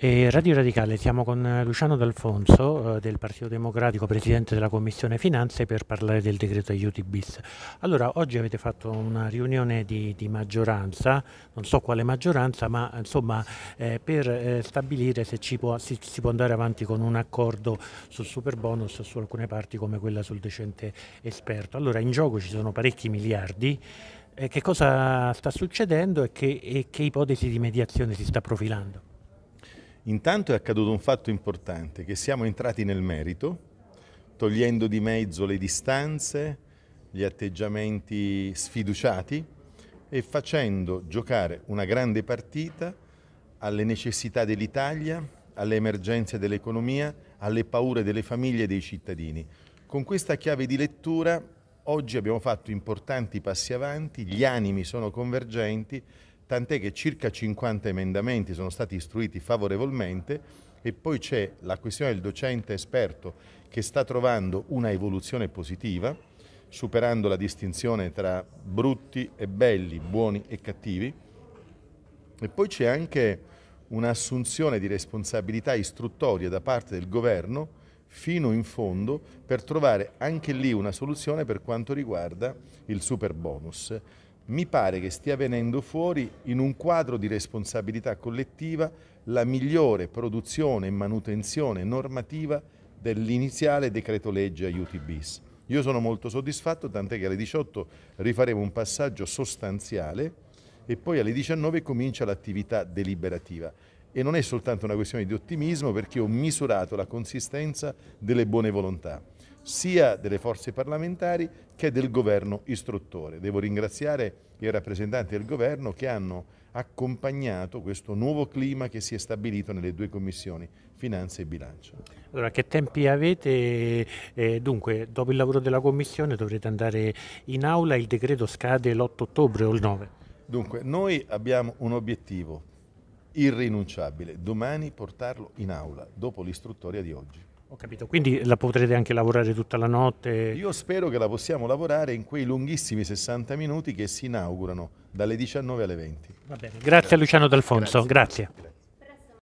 E Radio Radicale, siamo con Luciano D'Alfonso eh, del Partito Democratico, Presidente della Commissione Finanze, per parlare del decreto aiuti bis. Allora, oggi avete fatto una riunione di, di maggioranza, non so quale maggioranza, ma insomma eh, per eh, stabilire se può, si, si, può andare avanti con un accordo sul super bonus su alcune parti come quella sul decente esperto. Allora, in gioco ci sono parecchi miliardi. Eh, che cosa sta succedendo e che, e che ipotesi di mediazione si sta profilando? Intanto è accaduto un fatto importante, che siamo entrati nel merito, togliendo di mezzo le distanze, gli atteggiamenti sfiduciati e facendo giocare una grande partita alle necessità dell'Italia, alle emergenze dell'economia, alle paure delle famiglie e dei cittadini. Con questa chiave di lettura oggi abbiamo fatto importanti passi avanti, gli animi sono convergenti tant'è che circa 50 emendamenti sono stati istruiti favorevolmente e poi c'è la questione del docente esperto che sta trovando una evoluzione positiva, superando la distinzione tra brutti e belli, buoni e cattivi. E poi c'è anche un'assunzione di responsabilità istruttoria da parte del governo fino in fondo per trovare anche lì una soluzione per quanto riguarda il super bonus mi pare che stia venendo fuori in un quadro di responsabilità collettiva la migliore produzione e manutenzione normativa dell'iniziale decreto legge aiuti bis. Io sono molto soddisfatto, tant'è che alle 18 rifaremo un passaggio sostanziale e poi alle 19 comincia l'attività deliberativa. E non è soltanto una questione di ottimismo perché ho misurato la consistenza delle buone volontà sia delle forze parlamentari che del governo istruttore. Devo ringraziare i rappresentanti del governo che hanno accompagnato questo nuovo clima che si è stabilito nelle due commissioni, finanze e bilancio. Allora, che tempi avete? Eh, dunque, dopo il lavoro della commissione dovrete andare in aula, il decreto scade l'8 ottobre o il 9? Dunque, noi abbiamo un obiettivo irrinunciabile, domani portarlo in aula, dopo l'istruttoria di oggi. Ho capito, quindi la potrete anche lavorare tutta la notte? Io spero che la possiamo lavorare in quei lunghissimi 60 minuti che si inaugurano dalle 19 alle 20. Va bene, grazie, grazie. a Luciano D'Alfonso, grazie. grazie.